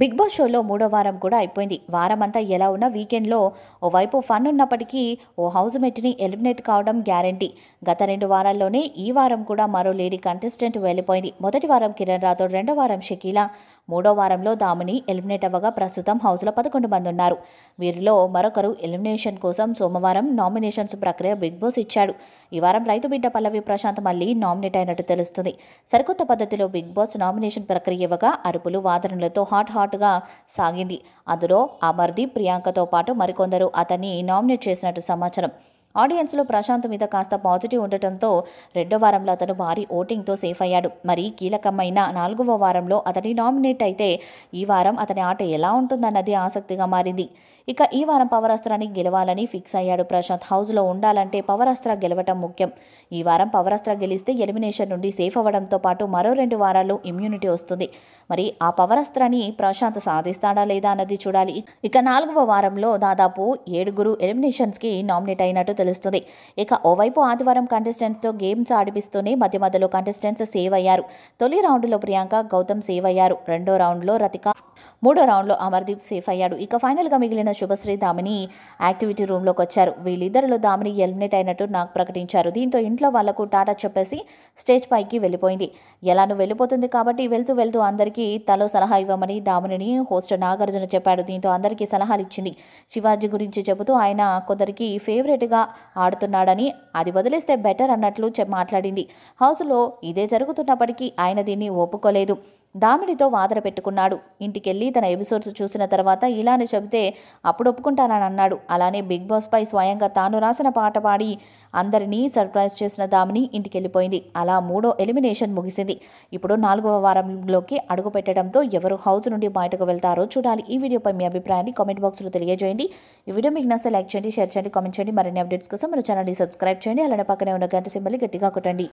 big boss షోలో మూడో వారం కూడా అయిపోయింది వారమంతా ఎలా ఉన్నా వీకెండ్లో ఓవైపు ఫన్ ఉన్నప్పటికీ ఓ హౌస్ మెట్ని ఎలిమినేట్ కావడం గ్యారంటీ గత రెండు వారాల్లోనే ఈ వారం కూడా మరో లేడీ కంటెస్టెంట్ వెళ్ళిపోయింది మొదటి వారం కిరణ్ రాథోడ్ రెండో వారం షకీలా మూడో వారంలో దామిని ఎలిమినేట్ అవ్వగా ప్రస్తుతం హౌస్లో పదకొండు మంది ఉన్నారు వీరిలో మరొకరు ఎలిమినేషన్ కోసం సోమవారం నామినేషన్స్ ప్రక్రియ బిగ్ బాస్ ఇచ్చాడు ఈ వారం రైతు బిడ్డ పల్లవి ప్రశాంత్ మళ్ళీ నామినేట్ అయినట్టు తెలుస్తుంది సరికొత్త పద్ధతిలో బిగ్ బాస్ నామినేషన్ ప్రక్రియ ఇవ్వగా అరుపులు వాదనలతో హాట్ హాట్గా సాగింది అందులో అమర్ది ప్రియాంకతో పాటు మరికొందరు అతన్ని నామినేట్ చేసినట్టు సమాచారం ఆడియన్స్లో ప్రశాంత్ మీద కాస్త పాజిటివ్ ఉండటంతో రెండో వారంలో అతను భారీ ఓటింగ్తో సేఫ్ అయ్యాడు మరి కీలకమైన నాలుగవ వారంలో అతని నామినేట్ అయితే ఈ వారం అతని ఆట ఎలా ఉంటుందన్నది ఆసక్తిగా మారింది ఇక ఈ వారం పవర్ అస్త్రాన్ని గెలవాలని ఫిక్స్ అయ్యాడు ప్రశాంత్ హౌస్లో ఉండాలంటే పవర్ అస్త్ర గెలవటం ముఖ్యం ఈ వారం పవర్ అస్త్ర గెలిస్తే ఎలిమినేషన్ నుండి సేఫ్ అవ్వడంతో పాటు మరో రెండు వారాలు ఇమ్యూనిటీ వస్తుంది మరి ఆ పవర్ అస్త్రాన్ని ప్రశాంత్ సాధిస్తాడా లేదా అన్నది చూడాలి ఇక నాలుగవ వారంలో దాదాపు ఏడుగురు ఎలిమినేషన్స్కి నామినేట్ అయినట్టు తెలుస్తుంది ఇక ఓవైపు ఆదివారం కంటెస్టెంట్స్తో గేమ్స్ ఆడిపిస్తూనే మధ్య మధ్యలో కంటెస్టెంట్స్ సేవ్ అయ్యారు తొలి రౌండ్లో ప్రియాంక గౌతమ్ సేవ్ అయ్యారు రెండో రౌండ్లో రతిక మూడో రౌండ్లో అమర్దీప్ సేఫ్ అయ్యాడు ఇక ఫైనల్గా మిగిలిన శుభశ్రీ దామిని యాక్టివిటీ రూమ్లోకి వచ్చారు వీళ్ళిద్దరిలో దామిని ఎలిమినేట్ అయినట్టు నాకు ప్రకటించారు దీంతో ఇంట్లో వాళ్లకు టాటా చెప్పేసి స్టేజ్ పైకి వెళ్ళిపోయింది ఎలాను వెళ్ళిపోతుంది కాబట్టి వెళ్తూ వెళ్తూ అందరికీ తలో సలహా ఇవ్వమని దామిని హోస్ట్ నాగార్జున చెప్పాడు దీంతో అందరికీ సలహాలు ఇచ్చింది శివాజీ గురించి చెబుతూ ఆయన కొందరికి ఫేవరెట్గా ఆడుతున్నాడని అది వదిలేస్తే బెటర్ అన్నట్లు మాట్లాడింది హౌస్లో ఇదే జరుగుతున్నప్పటికీ ఆయన దీన్ని ఒప్పుకోలేదు దామిడితో వాదన పెట్టుకున్నాడు ఇంటికెళ్ళి తన ఎపిసోడ్స్ చూసిన తర్వాత ఇలానే చెబితే అప్పుడు ఒప్పుకుంటానన్నాడు అన్నాడు అలానే బిగ్ బాస్పై స్వయంగా తాను రాసిన పాట పాడి అందరినీ సర్ప్రైజ్ చేసిన దామిని ఇంటికెళ్ళిపోయింది అలా మూడో ఎలిమినేషన్ ముగిసింది ఇప్పుడు నాలుగవ వారంలోకి అడుగు పెట్టడంతో ఎవరు హౌస్ నుండి బయటకు వెళ్తారో చూడాలి ఈ వీడియోపై మీ అభిప్రాయాన్ని కామెంట్ బాక్స్లో తెలియజేయండి ఈ వీడియో మీకు నచ్చ లైక్ చేయండి షేర్ చేయండి కామెంట్ చేయండి మరిన్ని అప్డేట్స్ కోసం మన ఛానల్ని సబ్స్క్రైబ్ చేయండి అలానే పక్కనే ఉన్న గంట సింబల్ గట్టిగా కొట్టండి